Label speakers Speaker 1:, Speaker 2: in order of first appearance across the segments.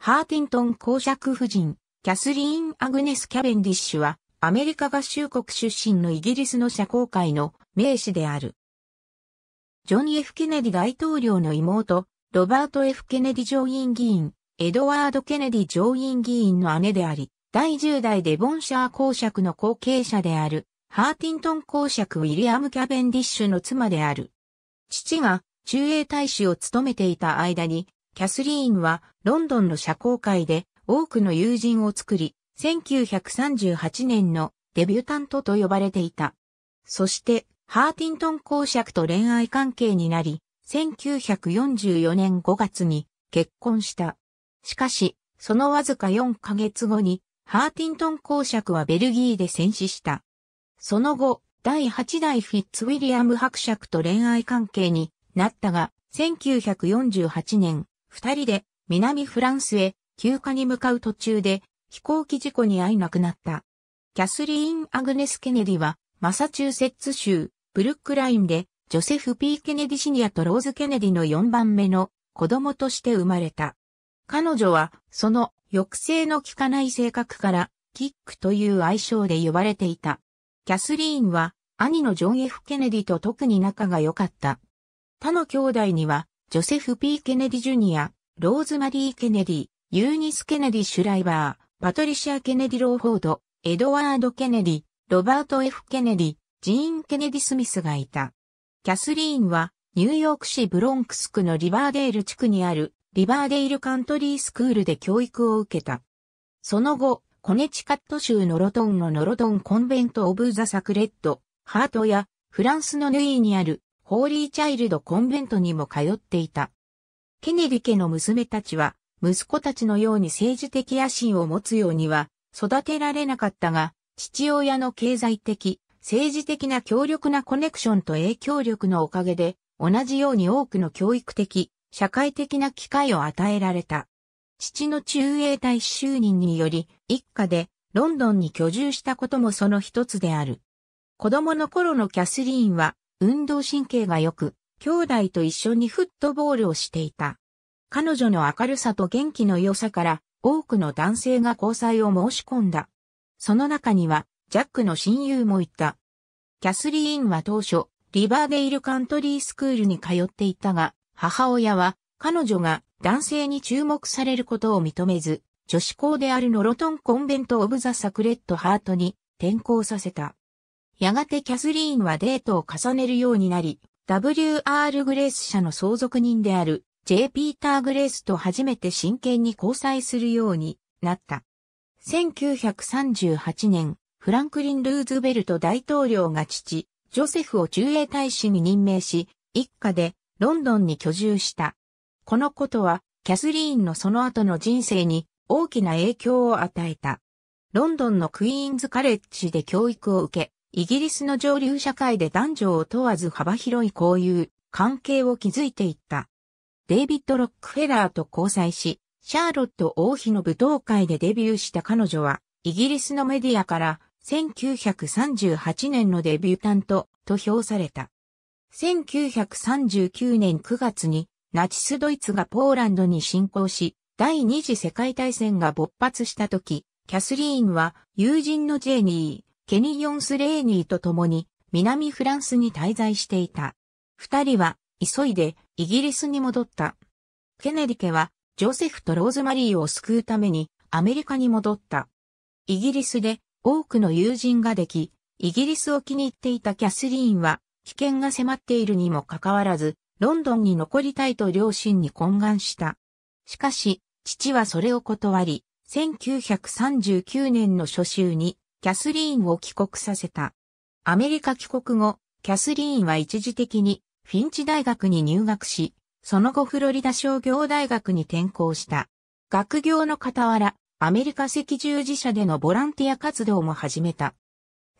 Speaker 1: ハーティントン公爵夫人、キャスリーン・アグネス・キャベンディッシュは、アメリカ合衆国出身のイギリスの社交界の名士である。ジョン・ F・ ケネディ大統領の妹、ロバート・ F・ ケネディ上院議員、エドワード・ケネディ上院議員の姉であり、第10代デボンシャー公爵の後継者である、ハーティントン公爵ウィリアム・キャベンディッシュの妻である。父が、中英大使を務めていた間に、キャスリーンはロンドンの社交界で多くの友人を作り、1938年のデビュタントと呼ばれていた。そして、ハーティントン公爵と恋愛関係になり、1944年5月に結婚した。しかし、そのわずか4ヶ月後に、ハーティントン公爵はベルギーで戦死した。その後、第8代フィッツウィリアム伯爵と恋愛関係になったが、1948年、二人で南フランスへ休暇に向かう途中で飛行機事故に遭い亡くなった。キャスリーン・アグネス・ケネディはマサチューセッツ州ブルックラインでジョセフ・ P・ ケネディシニアとローズ・ケネディの4番目の子供として生まれた。彼女はその抑制の効かない性格からキックという愛称で呼ばれていた。キャスリーンは兄のジョン・ F・ ケネディと特に仲が良かった。他の兄弟にはジョセフ・ P・ ケネディ・ジュニア、ローズマリー・ケネディ、ユーニス・ケネディ・シュライバー、パトリシア・ケネディ・ローフォード、エドワード・ケネディ、ロバート・ F・ ケネディ、ジーン・ケネディ・スミスがいた。キャスリーンは、ニューヨーク市ブロンクス区のリバーデール地区にある、リバーデールカントリースクールで教育を受けた。その後、コネチカット州ノロトンのノロトンコンベント・オブ・ザ・サクレット、ハートや、フランスのヌイにあるホーリーチャイルドコンベントにも通っていた。ケネディ家の娘たちは、息子たちのように政治的野心を持つようには育てられなかったが、父親の経済的、政治的な強力なコネクションと影響力のおかげで、同じように多くの教育的、社会的な機会を与えられた。父の中英大使就任により、一家でロンドンに居住したこともその一つである。子供の頃のキャスリーンは、運動神経が良く、兄弟と一緒にフットボールをしていた。彼女の明るさと元気の良さから多くの男性が交際を申し込んだ。その中にはジャックの親友もいた。キャスリーンは当初リバーデイルカントリースクールに通っていたが母親は彼女が男性に注目されることを認めず女子校であるノロトンコンベント・オブ・ザ・サクレット・ハートに転校させた。やがてキャスリーンはデートを重ねるようになり、W.R. グレース社の相続人である J. ピーター・グレースと初めて真剣に交際するようになった。1938年、フランクリン・ルーズベルト大統領が父、ジョセフを中英大使に任命し、一家でロンドンに居住した。このことは、キャスリーンのその後の人生に大きな影響を与えた。ロンドンのクイーンズカレッジで教育を受け、イギリスの上流社会で男女を問わず幅広い交友、関係を築いていった。デイビッド・ロックフェラーと交際し、シャーロット王妃の舞踏会でデビューした彼女は、イギリスのメディアから1938年のデビュータントと評された。1939年9月にナチスドイツがポーランドに侵攻し、第二次世界大戦が勃発した時、キャスリーンは友人のジェニー、ケニヨンス・レーニーと共に南フランスに滞在していた。二人は急いでイギリスに戻った。ケネディ家はジョセフとローズマリーを救うためにアメリカに戻った。イギリスで多くの友人ができ、イギリスを気に入っていたキャスリーンは危険が迫っているにもかかわらず、ロンドンに残りたいと両親に懇願した。しかし、父はそれを断り、1939年の初秋にキャスリーンを帰国させた。アメリカ帰国後、キャスリーンは一時的にフィンチ大学に入学し、その後フロリダ商業大学に転校した。学業の傍ら、アメリカ赤十字社でのボランティア活動も始めた。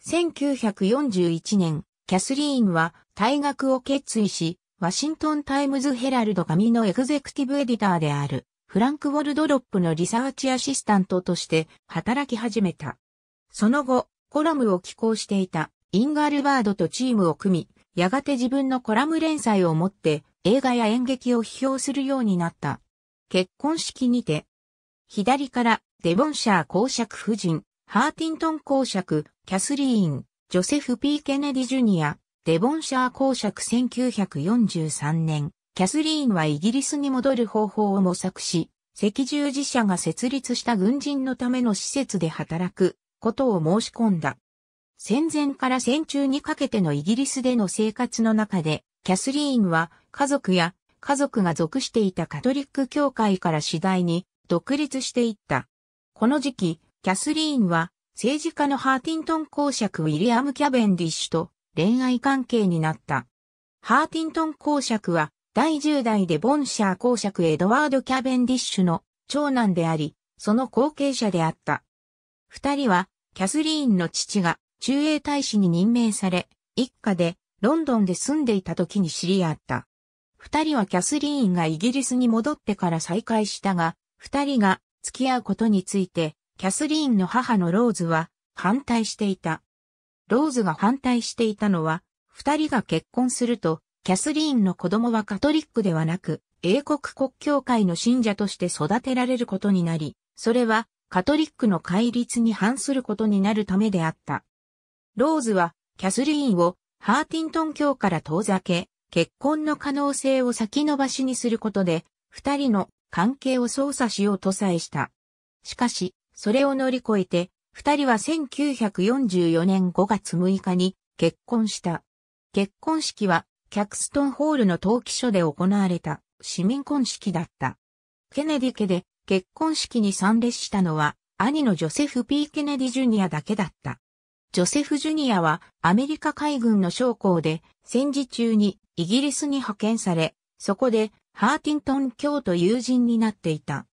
Speaker 1: 1941年、キャスリーンは退学を決意し、ワシントンタイムズヘラルド紙のエグゼクティブエディターである、フランク・ウォルドロップのリサーチアシスタントとして働き始めた。その後、コラムを寄稿していたインガルバードとチームを組み、やがて自分のコラム連載を持って映画や演劇を批評するようになった。結婚式にて、左からデボンシャー公爵夫人、ハーティントン公爵、キャスリーン、ジョセフ・ P・ ケネディ・ジュニア、デボンシャー公爵1943年、キャスリーンはイギリスに戻る方法を模索し、赤十字社が設立した軍人のための施設で働くことを申し込んだ。戦前から戦中にかけてのイギリスでの生活の中で、キャスリーンは家族や家族が属していたカトリック教会から次第に独立していった。この時期、キャスリーンは政治家のハーティントン公爵ウィリアム・キャベンディッシュと恋愛関係になった。ハーティントン公爵は第10代でボンシャー公爵エドワード・キャベンディッシュの長男であり、その後継者であった。二人は、キャスリーンの父が中英大使に任命され、一家でロンドンで住んでいた時に知り合った。二人はキャスリーンがイギリスに戻ってから再会したが、二人が付き合うことについて、キャスリーンの母のローズは反対していた。ローズが反対していたのは、二人が結婚すると、キャスリーンの子供はカトリックではなく、英国国教会の信者として育てられることになり、それはカトリックの戒律に反することになるためであった。ローズは、キャスリーンをハーティントン教から遠ざけ、結婚の可能性を先延ばしにすることで、二人の関係を操作しようとさえした。しかし、それを乗り越えて、二人は1944年5月6日に結婚した。結婚式は、キャクストンホールの登記所で行われた市民婚式だった。ケネディ家で結婚式に参列したのは、兄のジョセフ・ P・ ケネディ・ジュニアだけだった。ジョセフ・ジュニアはアメリカ海軍の将校で戦時中にイギリスに派遣され、そこでハーティントン卿と友人になっていた。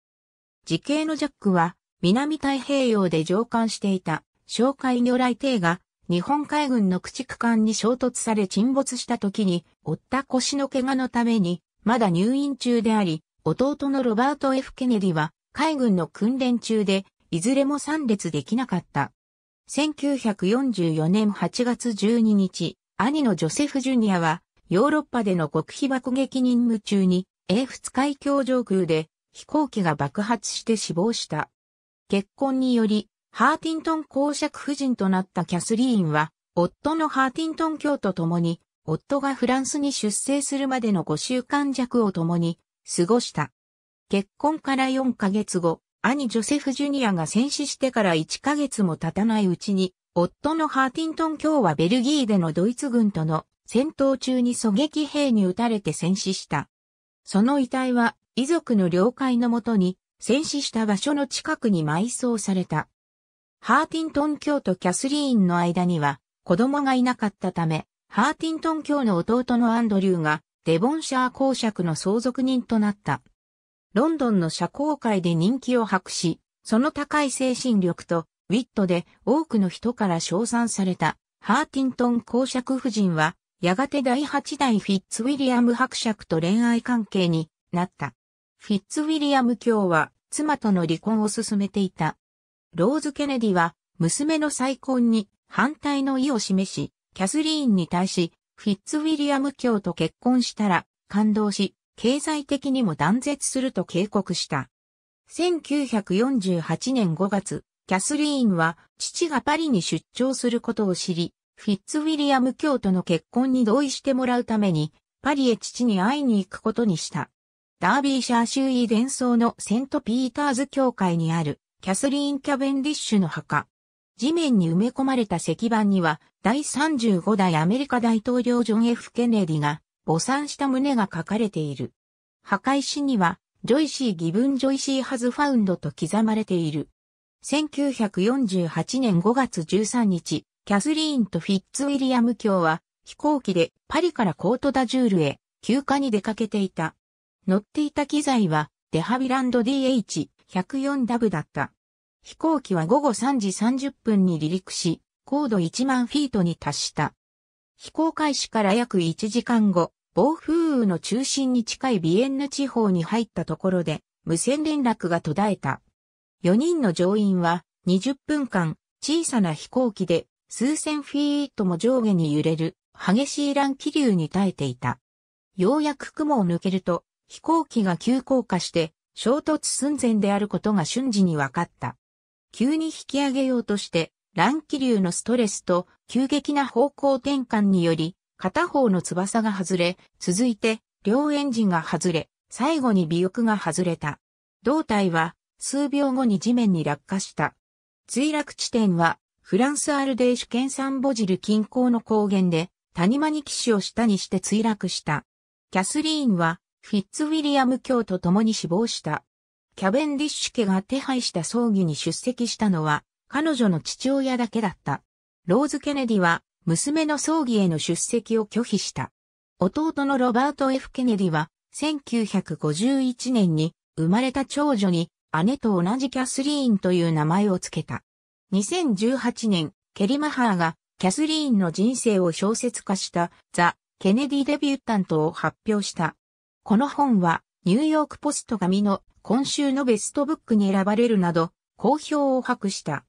Speaker 1: 時系のジャックは南太平洋で上官していた哨戒魚雷艇が日本海軍の駆逐艦に衝突され沈没した時に負った腰の怪我のためにまだ入院中であり、弟のロバート・ F・ ケネディは海軍の訓練中でいずれも参列できなかった。1944年8月12日、兄のジョセフ・ジュニアはヨーロッパでの極秘爆撃任務中に英仏海峡上空で飛行機が爆発して死亡した。結婚によりハーティントン公爵夫人となったキャスリーンは夫のハーティントン卿と共に夫がフランスに出征するまでの5週間弱を共に過ごした。結婚から4ヶ月後、兄ジョセフ・ジュニアが戦死してから1ヶ月も経たないうちに、夫のハーティントン卿はベルギーでのドイツ軍との戦闘中に狙撃兵に撃たれて戦死した。その遺体は遺族の了解のもとに戦死した場所の近くに埋葬された。ハーティントン卿とキャスリーンの間には子供がいなかったため、ハーティントン卿の弟のアンドリューがデボンシャー公爵の相続人となった。ロンドンの社交界で人気を博し、その高い精神力とウィットで多くの人から称賛されたハーティントン公爵夫人は、やがて第8代フィッツウィリアム伯爵と恋愛関係になった。フィッツウィリアム卿は妻との離婚を進めていた。ローズ・ケネディは娘の再婚に反対の意を示し、キャスリーンに対しフィッツウィリアム卿と結婚したら感動し、経済的にも断絶すると警告した。1948年5月、キャスリーンは父がパリに出張することを知り、フィッツウィリアム卿との結婚に同意してもらうために、パリへ父に会いに行くことにした。ダービーシャー州遺伝層のセント・ピーターズ教会にあるキャスリーン・キャベンディッシュの墓。地面に埋め込まれた石板には、第35代アメリカ大統領ジョン・ F・ ケネディが、母産した胸が書かれている。墓石には、ジョイシー・ギブン・ジョイシー・ハズ・ファウンドと刻まれている。1948年5月13日、キャスリーンとフィッツ・ウィリアム卿は、飛行機でパリからコート・ダ・ジュールへ、休暇に出かけていた。乗っていた機材は、デハビランド DH104W だった。飛行機は午後3時30分に離陸し、高度1万フィートに達した。飛行開始から約1時間後、暴風雨の中心に近いビエンヌ地方に入ったところで、無線連絡が途絶えた。4人の乗員は、20分間、小さな飛行機で、数千フィートも上下に揺れる、激しい乱気流に耐えていた。ようやく雲を抜けると、飛行機が急降下して、衝突寸前であることが瞬時に分かった。急に引き上げようとして、乱気流のストレスと急激な方向転換により、片方の翼が外れ、続いて両エンジンが外れ、最後に尾翼が外れた。胴体は数秒後に地面に落下した。墜落地点はフランスアルデーシュ県サンボジル近郊の高原で谷間に騎士を下にして墜落した。キャスリーンはフィッツウィリアム卿と共に死亡した。キャベンディッシュ家が手配した葬儀に出席したのは、彼女の父親だけだった。ローズ・ケネディは、娘の葬儀への出席を拒否した。弟のロバート・ F・ ケネディは、1951年に生まれた長女に姉と同じキャスリーンという名前を付けた。2018年、ケリマハーがキャスリーンの人生を小説化したザ・ケネディ・デビュッタントを発表した。この本はニューヨークポスト紙の今週のベストブックに選ばれるなど、好評を博した。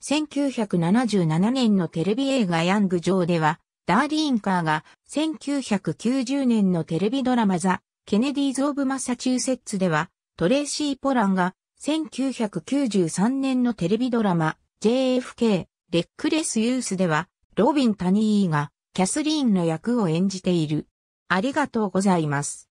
Speaker 1: 1977年のテレビ映画ヤング上では、ダーリンカーが1990年のテレビドラマザ・ケネディーズ・オブ・マサチューセッツでは、トレーシー・ポランが1993年のテレビドラマ JFK レックレス・ユースでは、ロビン・タニーがキャスリーンの役を演じている。ありがとうございます。